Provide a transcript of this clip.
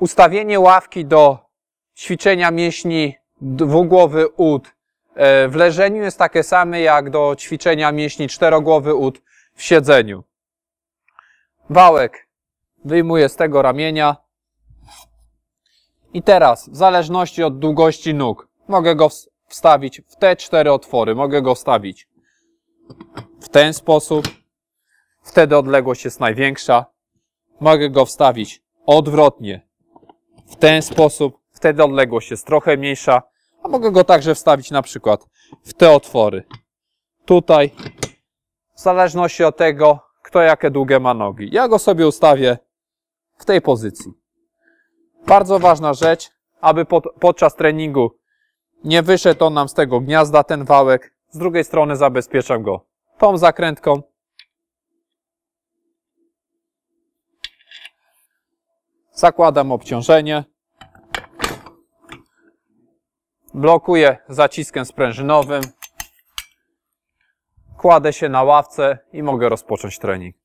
ustawienie ławki do ćwiczenia mięśni dwugłowy ud e, w leżeniu jest takie same jak do ćwiczenia mięśni czterogłowy ud w siedzeniu. Wałek wyjmuję z tego ramienia. I teraz, w zależności od długości nóg, mogę go wstawić w te cztery otwory. Mogę go wstawić w ten sposób. Wtedy odległość jest największa. Mogę go wstawić odwrotnie w ten sposób, wtedy odległość jest trochę mniejsza, a mogę go także wstawić na przykład w te otwory. Tutaj, w zależności od tego, kto jakie długie ma nogi. Ja go sobie ustawię w tej pozycji. Bardzo ważna rzecz, aby pod, podczas treningu nie wyszedł on nam z tego gniazda, ten wałek. Z drugiej strony zabezpieczam go tą zakrętką, zakładam obciążenie, blokuję zaciskiem sprężynowym, kładę się na ławce i mogę rozpocząć trening.